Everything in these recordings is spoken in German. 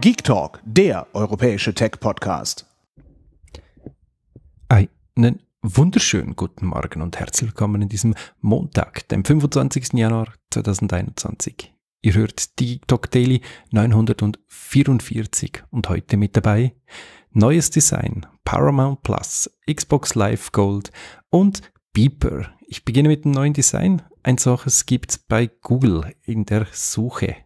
Geek Talk, der europäische Tech-Podcast. Einen wunderschönen guten Morgen und herzlich willkommen in diesem Montag, dem 25. Januar 2021. Ihr hört die Geek Talk Daily 944 und heute mit dabei neues Design, Paramount Plus, Xbox Live Gold und Beeper. Ich beginne mit dem neuen Design. Ein solches gibt es bei Google in der Suche.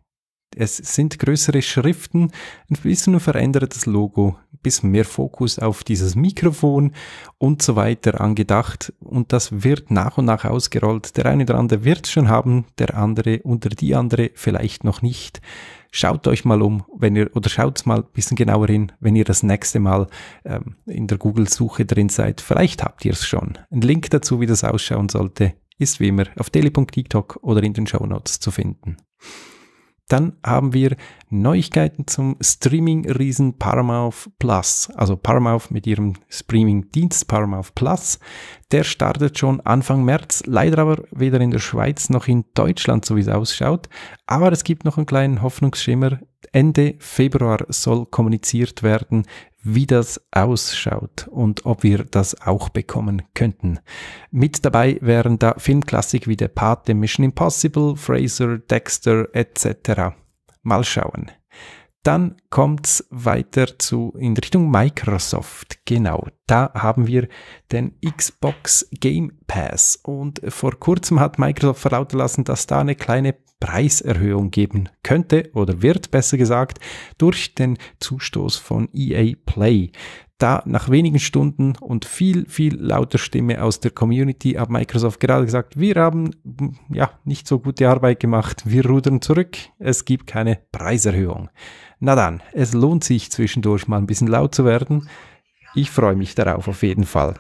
Es sind größere Schriften, ein bisschen nur verändertes Logo, ein bisschen mehr Fokus auf dieses Mikrofon und so weiter angedacht. Und das wird nach und nach ausgerollt. Der eine oder andere wird es schon haben, der andere unter die andere vielleicht noch nicht. Schaut euch mal um, wenn ihr, oder schaut mal ein bisschen genauer hin, wenn ihr das nächste Mal ähm, in der Google-Suche drin seid. Vielleicht habt ihr es schon. Ein Link dazu, wie das ausschauen sollte, ist wie immer auf daily.tiktok oder in den Show Notes zu finden. Dann haben wir Neuigkeiten zum Streaming-Riesen Paramount Plus. Also Paramount mit ihrem Streaming-Dienst Paramount Plus. Der startet schon Anfang März, leider aber weder in der Schweiz noch in Deutschland, so wie es ausschaut. Aber es gibt noch einen kleinen Hoffnungsschimmer. Ende Februar soll kommuniziert werden, wie das ausschaut und ob wir das auch bekommen könnten. Mit dabei wären da Filmklassik wie Der Pate, Mission Impossible, Fraser, Dexter etc. Mal schauen. Dann kommt's weiter zu in Richtung Microsoft. Genau, da haben wir den Xbox Game Pass und vor kurzem hat Microsoft verlauten lassen, dass da eine kleine Preiserhöhung geben könnte oder wird, besser gesagt, durch den Zustoß von EA Play da nach wenigen Stunden und viel, viel lauter Stimme aus der Community hat Microsoft gerade gesagt, wir haben ja nicht so gute Arbeit gemacht, wir rudern zurück, es gibt keine Preiserhöhung. Na dann, es lohnt sich zwischendurch mal ein bisschen laut zu werden. Ich freue mich darauf auf jeden Fall.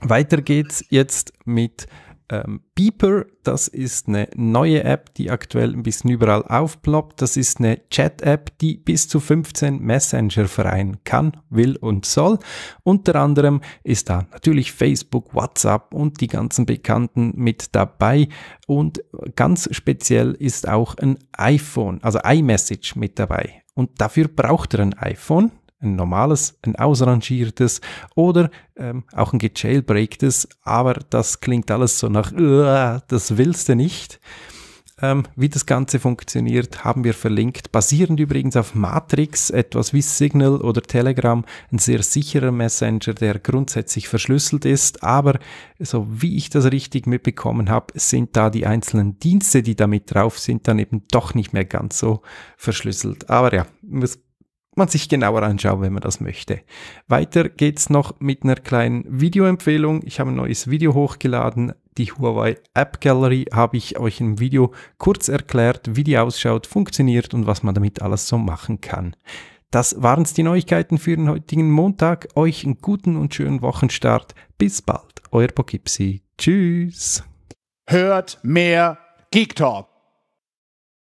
Weiter geht's jetzt mit ähm, Beeper, das ist eine neue App, die aktuell ein bisschen überall aufploppt. Das ist eine Chat-App, die bis zu 15 Messenger vereinen kann, will und soll. Unter anderem ist da natürlich Facebook, WhatsApp und die ganzen Bekannten mit dabei. Und ganz speziell ist auch ein iPhone, also iMessage mit dabei. Und dafür braucht er ein iPhone ein normales, ein ausrangiertes oder ähm, auch ein gejailbreaktes, aber das klingt alles so nach, uh, das willst du nicht. Ähm, wie das Ganze funktioniert, haben wir verlinkt. Basierend übrigens auf Matrix, etwas wie Signal oder Telegram, ein sehr sicherer Messenger, der grundsätzlich verschlüsselt ist. Aber so wie ich das richtig mitbekommen habe, sind da die einzelnen Dienste, die damit drauf sind, dann eben doch nicht mehr ganz so verschlüsselt. Aber ja, muss man sich genauer anschauen, wenn man das möchte. Weiter geht's noch mit einer kleinen Videoempfehlung. Ich habe ein neues Video hochgeladen. Die Huawei App Gallery habe ich euch im Video kurz erklärt, wie die ausschaut, funktioniert und was man damit alles so machen kann. Das waren es die Neuigkeiten für den heutigen Montag. Euch einen guten und schönen Wochenstart. Bis bald, euer Pokipsi. Tschüss. Hört mehr Geek Talk.